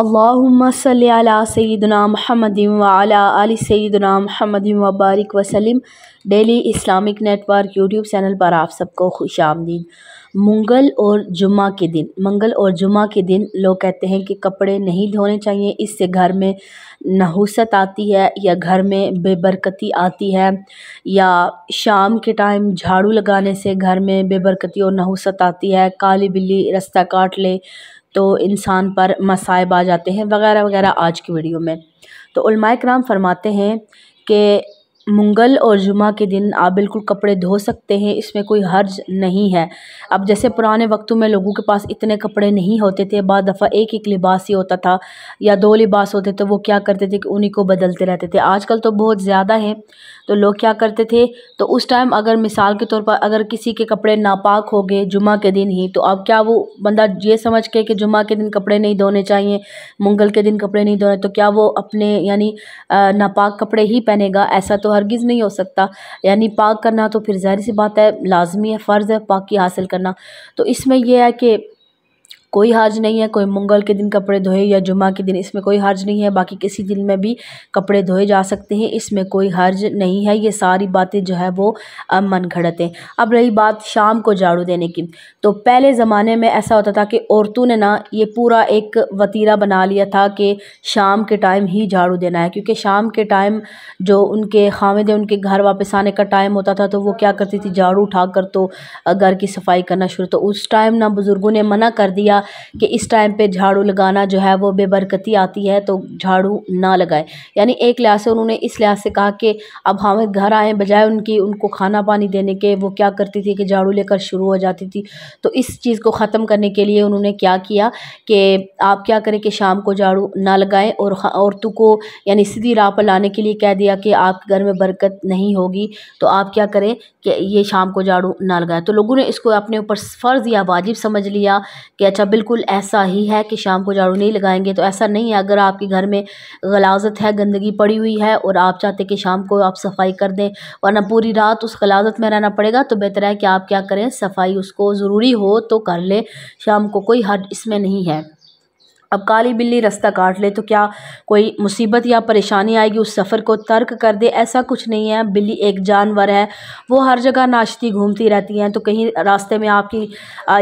अल्लाहुम्मा सैदना महमद वाली सैदना महमद वबारक वसलम daily Islamic network YouTube channel पर आप सबको खुश आमदीद मंगल और जुम्मा के दिन मंगल और जुम्मा के दिन लोग कहते हैं कि कपड़े नहीं धोने चाहिए इससे घर में नहुसत आती है या घर में बेबरकती आती है या शाम के टाइम झाड़ू लगाने से घर में बेबरकती और नहुसत आती है काली बिल्ली रास्ता काट ले तो इंसान पर मसाइब आ जाते हैं वगैरह वगैरह आज की वीडियो में तो उलमा कराम फरमाते हैं कि मंगल और जुमा के दिन आप बिल्कुल कपड़े धो सकते हैं इसमें कोई हर्ज नहीं है अब जैसे पुराने वक्तों में लोगों के पास इतने कपड़े नहीं होते थे बाद दफ़ा एक एक लिबास ही होता था या दो लिबास होते थे तो वो क्या करते थे कि उन्हीं को बदलते रहते थे आजकल तो बहुत ज़्यादा है तो लोग क्या करते थे तो उस टाइम अगर मिसाल के तौर पर अगर किसी के कपड़े नापाक हो गए जुमा के दिन ही तो अब क्या वो बंदा ये समझ के कि जुमा के दिन कपड़े नहीं धोने चाहिए मंगल के दिन कपड़े नहीं धोने तो क्या वो अपने यानी नापाक कपड़े ही पहनेगा ऐसा तो हरगिज़ नहीं हो सकता यानी पाक करना तो फिर ज़ाहिर सी बात है लाजमी है फ़र्ज़ है पाकि हासिल करना तो इसमें यह है कि कोई हार्ज नहीं है कोई मंगल के दिन कपड़े धोए या जुमा के दिन इसमें कोई हार्ज नहीं है बाकी किसी दिन में भी कपड़े धोए जा सकते हैं इसमें कोई हर्ज नहीं है ये सारी बातें जो है वो मन घड़त हैं अब रही बात शाम को झाड़ू देने की तो पहले ज़माने में ऐसा होता था कि औरतों ने ना ये पूरा एक वतीरा बना लिया था कि शाम के टाइम ही झाड़ू देना है क्योंकि शाम के टाइम जो उनके हैं उनके घर वापस आने का टाइम होता था तो वो क्या करती थी झाड़ू उठा कर तो घर की सफाई करना शुरू तो उस टाइम ना बुज़ुर्गों ने मना कर दिया कि इस टाइम पे झाड़ू लगाना जो है वो बेबरकती आती है तो झाड़ू ना लगाए यानी एक लिहाज से उन्होंने इस लिहाज से कहा कि अब हम घर आए बजाय उनकी उनको खाना पानी देने के वो क्या करती थी कि झाड़ू लेकर शुरू हो जाती थी तो इस चीज़ को ख़त्म करने के लिए उन्होंने क्या किया कि आप क्या करें कि शाम को झाड़ू ना लगाएं और औरतों को यानी सीधी राह पर लाने के लिए कह दिया कि आपके घर में बरकत नहीं होगी तो आप क्या करें कि ये शाम को झाड़ू ना लगाएं तो लोगों ने इसको अपने ऊपर फ़र्ज़ या वाजिब समझ लिया कि अच्छा बिल्कुल ऐसा ही है कि शाम को झाड़ू नहीं लगाएंगे तो ऐसा नहीं है अगर आपके घर में गलाजत है गंदगी पड़ी हुई है और आप चाहते कि शाम को आप सफाई कर दें वरना पूरी रात उस गलाजत में रहना पड़ेगा तो बेहतर है कि आप क्या करें सफाई उसको ज़रूरी हो तो कर लें शाम को कोई हर्ज इसमें नहीं है अब काली बिल्ली रास्ता काट ले तो क्या कोई मुसीबत या परेशानी आएगी उस सफ़र को तर्क कर दे ऐसा कुछ नहीं है बिल्ली एक जानवर है वो हर जगह नाचती घूमती रहती हैं तो कहीं रास्ते में आपकी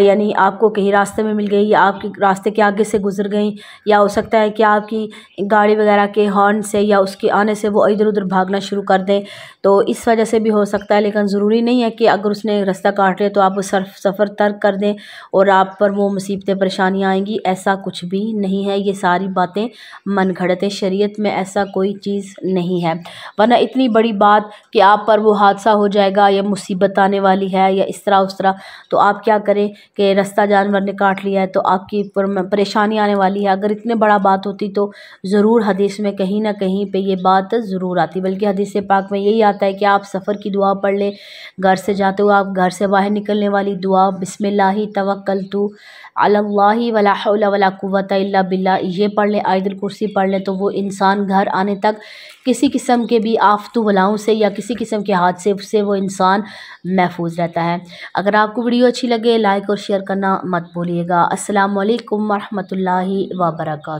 यानी आपको कहीं रास्ते में मिल गई या आपके रास्ते के आगे से गुजर गई या हो सकता है कि आपकी गाड़ी वगैरह के हॉर्न से या उसके आने से वो इधर उधर भागना शुरू कर दें तो इस वजह से भी हो सकता है लेकिन ज़रूरी नहीं है कि अगर उसने रास्ता काट लिया तो आप सफ़र तर्क कर दें और आप पर वो मुसीबतें परेशानियाँ आएँगी ऐसा कुछ भी नहीं है ये सारी बातें मन घड़त है शरीयत में ऐसा कोई चीज़ नहीं है वरना इतनी बड़ी बात कि आप पर वो हादसा हो जाएगा या मुसीबत आने वाली है या इस तरह उस तरह तो आप क्या करें कि रास्ता जानवर ने काट लिया है तो आपकी परेशानी आने वाली है अगर इतने बड़ा बात होती तो ज़रूर हदीस में कहीं ना कहीं पर यह बात ज़रूर आती बल्कि हदीस पाक में यही आता है कि आप सफ़र की दुआ पढ़ लें घर से जाते हुए आप घर से बाहर निकलने वाली दुआ बिसमिल्लाही तो अल्लाह वाला कुत बिल्ला ये पढ़ लें आयतल कुर्सी पढ़ लें तो वो इंसान घर आने तक किसी किस्म के भी आफतू वलाओं से या किसी किस्म के हादसे से वो इंसान महफूज रहता है अगर आपको वीडियो अच्छी लगे लाइक और शेयर करना मत भूलिएगा असलकम वरहमल वर्का